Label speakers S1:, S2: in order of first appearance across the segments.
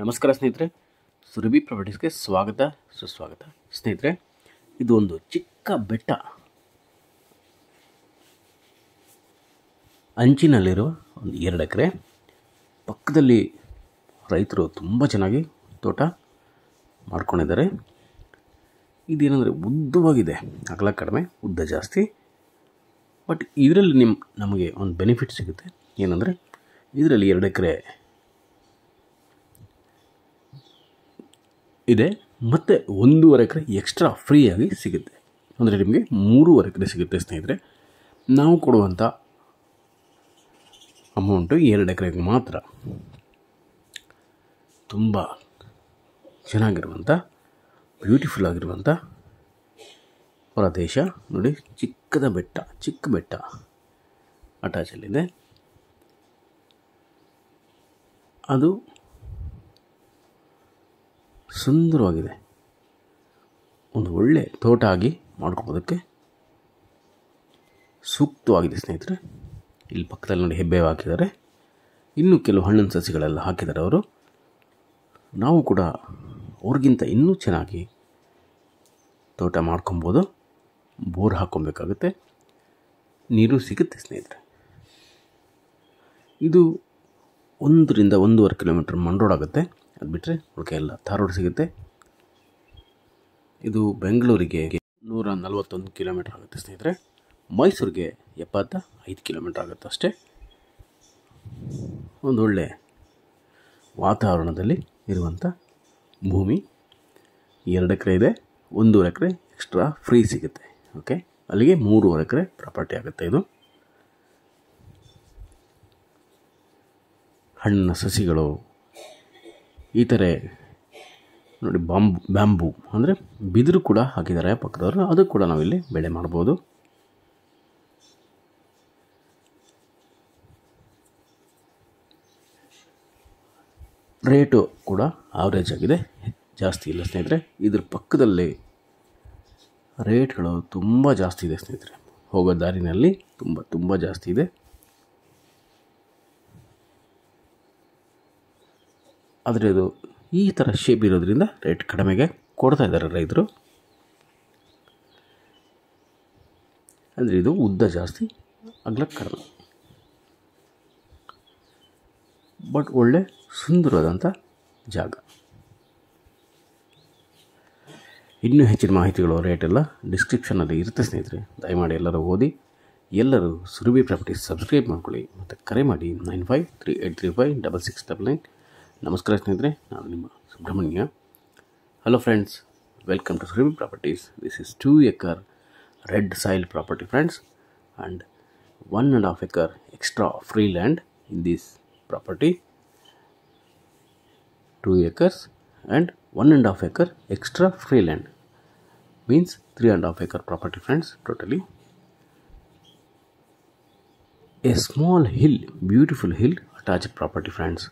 S1: ನಮಸ್ಕಾರ ಸ್ನೇಹಿತರೆ ಸುರಭಿ ಪ್ರಾಪರ್ಟೀಸ್ಗೆ ಸ್ವಾಗತ ಸುಸ್ವಾಗತ ಸ್ನೇಹಿತರೆ ಇದು ಒಂದು ಚಿಕ್ಕ ಬೆಟ್ಟ ಅಂಚಿನಲ್ಲಿರುವ ಒಂದು ಎರಡು ಎಕರೆ ಪಕ್ಕದಲ್ಲಿ ರೈತರು ತುಂಬ ಚೆನ್ನಾಗಿ ತೋಟ ಮಾಡ್ಕೊಂಡಿದ್ದಾರೆ ಇದೇನೆಂದರೆ ಉದ್ದವಾಗಿದೆ ಅಗಲ ಕಡಿಮೆ ಉದ್ದ ಜಾಸ್ತಿ ಬಟ್ ಇದರಲ್ಲಿ ನಿಮ್ಮ ನಮಗೆ ಒಂದು ಬೆನಿಫಿಟ್ ಸಿಗುತ್ತೆ ಏನಂದರೆ ಇದರಲ್ಲಿ ಎರಡು ಎಕರೆ ಇದೆ ಮತ್ತು ಒಂದೂವರೆ ಎಕರೆ ಎಕ್ಸ್ಟ್ರಾ ಫ್ರೀಯಾಗಿ ಸಿಗುತ್ತೆ ಅಂದರೆ ನಿಮಗೆ ಮೂರುವರೆ ಎಕರೆ ಸಿಗುತ್ತೆ ಸ್ನೇಹಿತರೆ ನಾವು ಕೊಡುವಂಥ ಅಮೌಂಟು ಎರಡು ಎಕರೆಗೆ ಮಾತ್ರ ತುಂಬ ಚೆನ್ನಾಗಿರುವಂಥ ಬ್ಯೂಟಿಫುಲ್ ಆಗಿರುವಂಥ ಪ್ರದೇಶ ನೋಡಿ ಚಿಕ್ಕದ ಬೆಟ್ಟ ಚಿಕ್ಕ ಬೆಟ್ಟ ಅಟ್ಯಾಚಲ್ಲಿದೆ ಅದು ಸುಂದರವಾಗಿದೆ ಒಂದು ಒಳ್ಳೆ ತೋಟ ಆಗಿ ಮಾಡ್ಕೊಳ್ಳೋದಕ್ಕೆ ಸೂಕ್ತವಾಗಿದೆ ಸ್ನೇಹಿತರೆ ಇಲ್ಲಿ ಪಕ್ಕದಲ್ಲಿ ನೋಡಿ ಹೆಬ್ಬೆ ಹಾಕಿದ್ದಾರೆ ಇನ್ನೂ ಕೆಲವು ಹಣ್ಣಿನ ಸಸಿಗಳೆಲ್ಲ ಹಾಕಿದ್ದಾರೆ ಅವರು ನಾವು ಕೂಡ ಅವ್ರಿಗಿಂತ ಇನ್ನೂ ಚೆನ್ನಾಗಿ ತೋಟ ಮಾಡ್ಕೊಬೋದು ಬೋರ್ ಹಾಕ್ಕೊಬೇಕಾಗುತ್ತೆ ನೀರು ಸಿಗುತ್ತೆ ಸ್ನೇಹಿತರೆ ಇದು ಒಂದರಿಂದ ಒಂದೂವರೆ ಕಿಲೋಮೀಟ್ರ್ ಮಂಡ್ರೋಡ್ ಆಗುತ್ತೆ ಅದು ಬಿಟ್ಟರೆ ಉಳಿಕೆ ಎಲ್ಲ ಧಾರವಾಡ ಸಿಗುತ್ತೆ ಇದು ಬೆಂಗಳೂರಿಗೆ ನೂರ ನಲ್ವತ್ತೊಂದು ಕಿಲೋಮೀಟ್ರ್ ಆಗುತ್ತೆ ಸ್ನೇಹಿತರೆ ಮೈಸೂರಿಗೆ ಎಪ್ಪತ್ತ ಐದು ಕಿಲೋಮೀಟ್ರ್ ಆಗುತ್ತೆ ಅಷ್ಟೇ ಒಂದೊಳ್ಳೆ ವಾತಾವರಣದಲ್ಲಿ ಇರುವಂಥ ಭೂಮಿ ಎರಡು ಎಕರೆ ಇದೆ ಒಂದೂವರೆ ಎಕರೆ ಎಕ್ಸ್ಟ್ರಾ ಫ್ರೀ ಸಿಗುತ್ತೆ ಓಕೆ ಅಲ್ಲಿಗೆ ಮೂರುವರೆ ಎಕರೆ ಪ್ರಾಪರ್ಟಿ ಆಗುತ್ತೆ ಇದು ಹಣ್ಣಿನ ಸಸಿಗಳು ಈ ಥರ ನೋಡಿ ಬಾಂಬು ಬ್ಯಾಂಬೂ ಅಂದರೆ ಬಿದಿರು ಕೂಡ ಹಾಕಿದ್ದಾರೆ ಪಕ್ಕದವರು ಅದು ಕೂಡ ನಾವಿಲ್ಲಿ ಬೆಳೆ ಮಾಡ್ಬೋದು ರೇಟು ಕೂಡ ಆವ್ರೇಜ್ ಆಗಿದೆ ಜಾಸ್ತಿ ಇಲ್ಲ ಸ್ನೇಹಿತರೆ ಇದ್ರ ಪಕ್ಕದಲ್ಲಿ ರೇಟ್ಗಳು ತುಂಬ ಜಾಸ್ತಿ ಇದೆ ಸ್ನೇಹಿತರೆ ಹೋಗೋ ದಾರಿನಲ್ಲಿ ತುಂಬ ತುಂಬ ಜಾಸ್ತಿ ಇದೆ ಆದರೆ ಇದು ಈ ಥರ ಶೇಪ್ ಇರೋದ್ರಿಂದ ರೇಟ್ ಕಡಿಮೆಗೆ ಕೊಡ್ತಾ ಇದ್ದಾರೆ ರೈತರು ಅಂದರೆ ಇದು ಉದ್ದ ಜಾಸ್ತಿ ಅಗಲ ಕಡಿಮೆ ಬಟ್ ಒಳ್ಳೆ ಸುಂದರವಾದಂಥ ಜಾಗ ಇನ್ನೂ ಹೆಚ್ಚಿನ ಮಾಹಿತಿಗಳು ರೇಟೆಲ್ಲ ಡಿಸ್ಕ್ರಿಪ್ಷನಲ್ಲಿ ಇರುತ್ತೆ ಸ್ನೇಹಿತರೆ ದಯಮಾಡಿ ಎಲ್ಲರೂ ಓದಿ ಎಲ್ಲರೂ ಸುರಭಿ ಪ್ರಾಪರ್ಟಿ ಸಬ್ಸ್ಕ್ರೈಬ್ ಮಾಡ್ಕೊಳ್ಳಿ ಮತ್ತು ಕರೆ ಮಾಡಿ nine five three eight three five double six double nine ನಮಸ್ಕಾರ ಸ್ನೇಹಿತರೆ ನಾನು ನಿಮ್ಮ ಸುಬ್ರಹ್ಮಣ್ಯ hello friends welcome to Surim properties this is two acre red soil property friends and one and half acre extra free land in this property two acres and one and half acre extra free land means three and half acre property friends totally a small hill beautiful hill attached property friends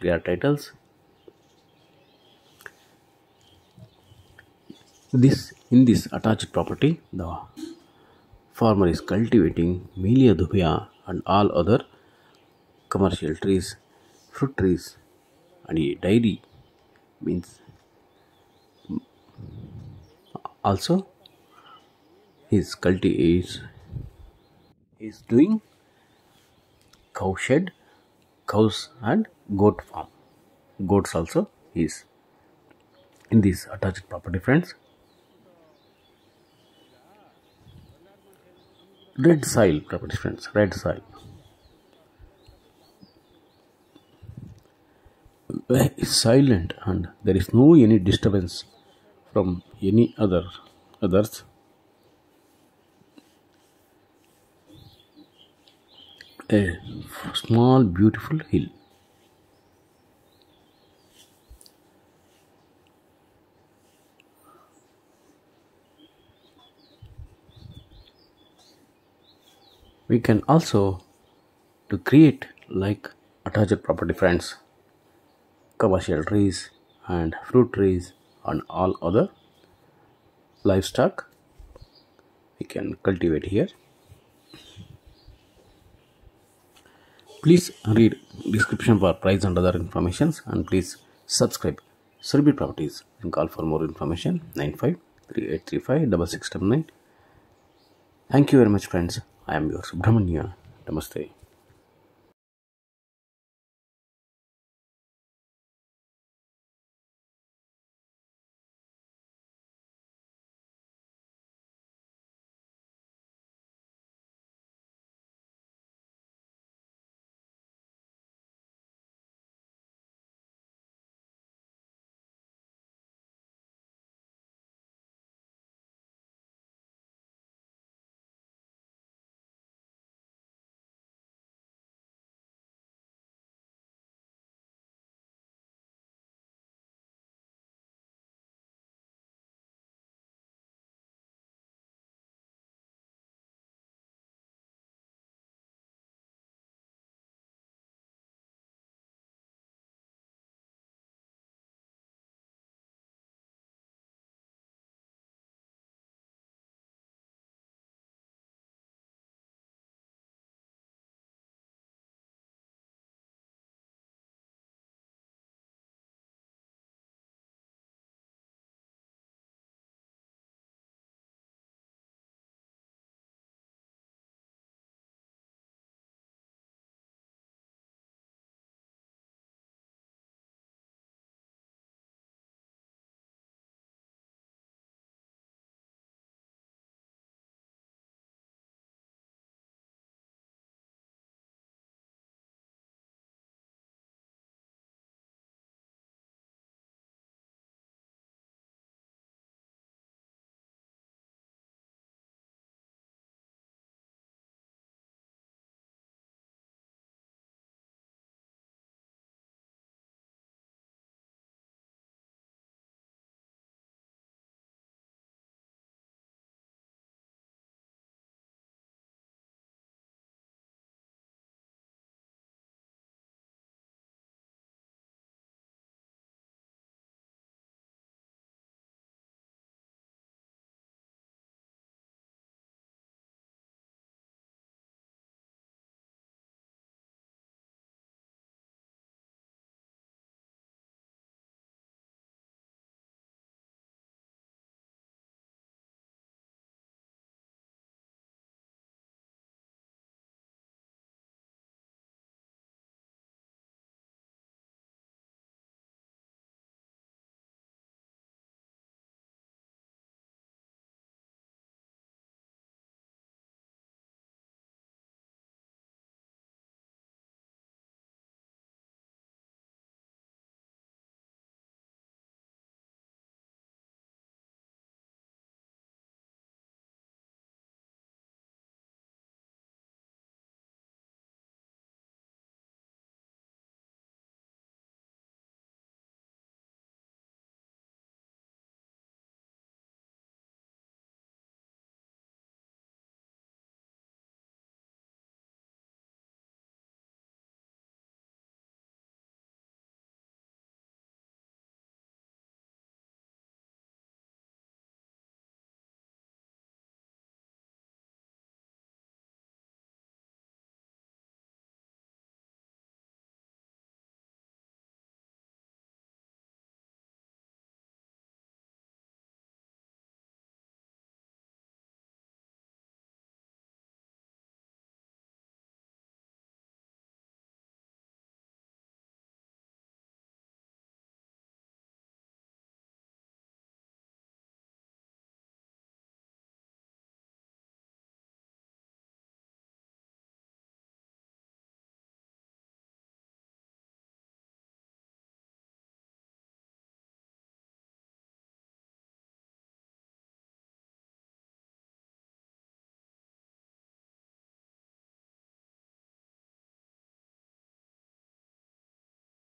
S1: clear titles this in this attached property the farmer is cultivating Melia dubia and all other commercial trees fruit trees and a dairy means also his culti is is doing cow shed cows and goat farm. Goats also is in this attached property friends. Red soil property friends, red soil. Is silent and there is no any disturbance from any other others a small beautiful hill. We can also to create like attached property friends, commercial trees and fruit trees and all other livestock we can cultivate here. Please read description for price and other informations and please subscribe Cerebit Properties and call for more information 9538356679. Thank you very much friends. I am your Subramania. Namaste.